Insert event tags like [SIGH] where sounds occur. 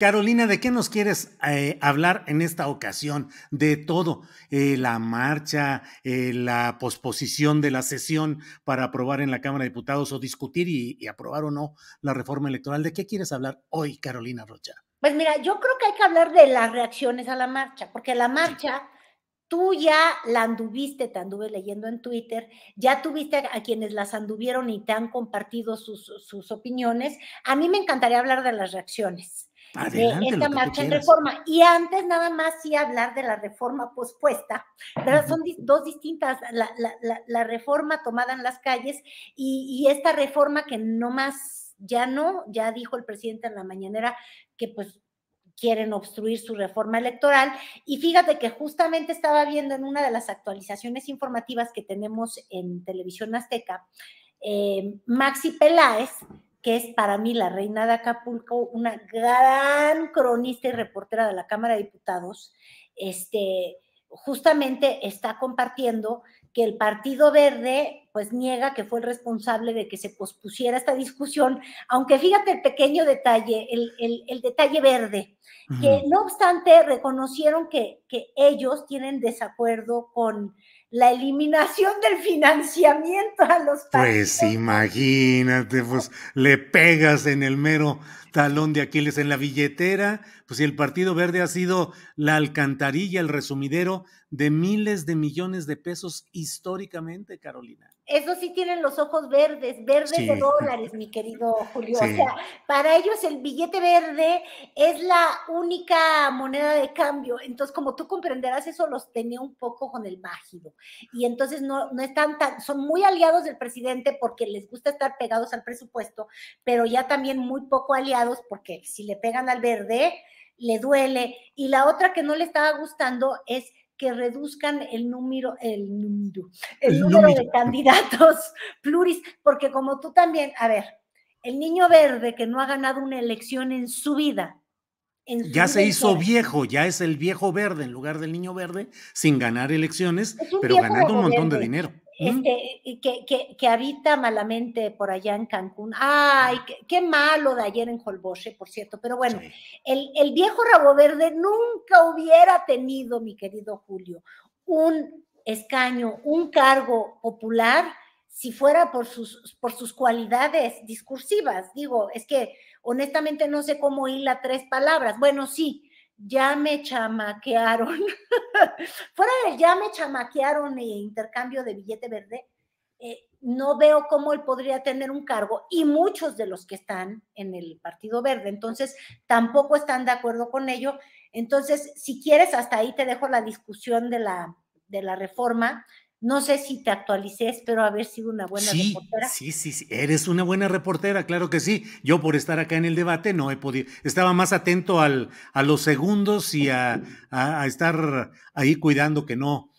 Carolina, ¿de qué nos quieres eh, hablar en esta ocasión? De todo, eh, la marcha, eh, la posposición de la sesión para aprobar en la Cámara de Diputados o discutir y, aprobar o no la reforma electoral. ¿De qué quieres hablar hoy, Carolina Rocha? Pues mira, yo creo que hay que hablar de las reacciones a la marcha, porque la marcha... tú ya la anduviste, te anduve leyendo en Twitter, ya tuviste a, quienes las anduvieron y te han compartido sus, sus, opiniones. A mí me encantaría hablar de las reacciones esta marcha en reforma. Y antes nada más sí hablar de la reforma pospuesta, pero son dos distintas, la, la, la, reforma tomada en las calles y, esta reforma que no más, ya no, ya dijo el presidente en la mañanera que pues quieren obstruir su reforma electoral. Y fíjate que justamente estaba viendo en una de las actualizaciones informativas que tenemos en Televisión Azteca, eh, Maxi Peláez que es para mí la reina de Acapulco, una gran cronista y reportera de la Cámara de Diputados, este, justamente está compartiendo que el Partido Verde pues niega que fue el responsable de que se pospusiera esta discusión, aunque fíjate el pequeño detalle, el, detalle verde, que no obstante reconocieron que, que ellos tienen desacuerdo con la eliminación del financiamiento a los Pues imagínate, pues le pegas en el mero talón de Aquiles en la billetera, pues si el Partido Verde ha sido la alcantarilla, el resumidero de miles de millones de pesos históricamente, Carolina. Eso sí tienen los ojos verdes, verdes de dólares, mi querido Julio. O sea, para ellos el billete verde es la única moneda de cambio. Entonces, como tú comprenderás, eso los tenía un poco con el mágico. Y entonces no, no están tan, son muy aliados del presidente porque les gusta estar pegados al presupuesto, pero ya también muy poco aliados porque si le pegan al verde, le duele. Y la otra que no le estaba gustando es que reduzcan el número, el número, el, número, de candidatos [LAUGHS] pluris, porque como tú también, a ver, el niño verde que no ha ganado una elección en su vida. ya se hizo viejo, ya es el viejo verde en lugar del niño verde, sin ganar elecciones, pero ganando un montón de dinero este, que, habita malamente por allá en Cancún. Ay, qué, malo de ayer en Holboche, por cierto. Pero bueno, el, viejo Rabo Verde nunca hubiera tenido, mi querido Julio, un escaño, un cargo popular si fuera por sus, por sus cualidades discursivas. Digo, es que honestamente no sé cómo las tres palabras. Bueno, sí, ya me chamaquearon. [LAUGHS] Fuera del ya me chamaquearon e intercambio de billete verde, eh, no veo cómo él podría tener un cargo y muchos de los que están en el Partido Verde, entonces tampoco están de acuerdo con ello. Entonces, si quieres, hasta ahí te dejo la discusión de la, de la reforma, no sé si te actualicé, espero haber sido una buena reportera. Sí, sí, sí, eres una buena reportera, claro que sí. Yo por estar acá en el debate no he podido, estaba más atento al, a los segundos y a estar ahí cuidando que no,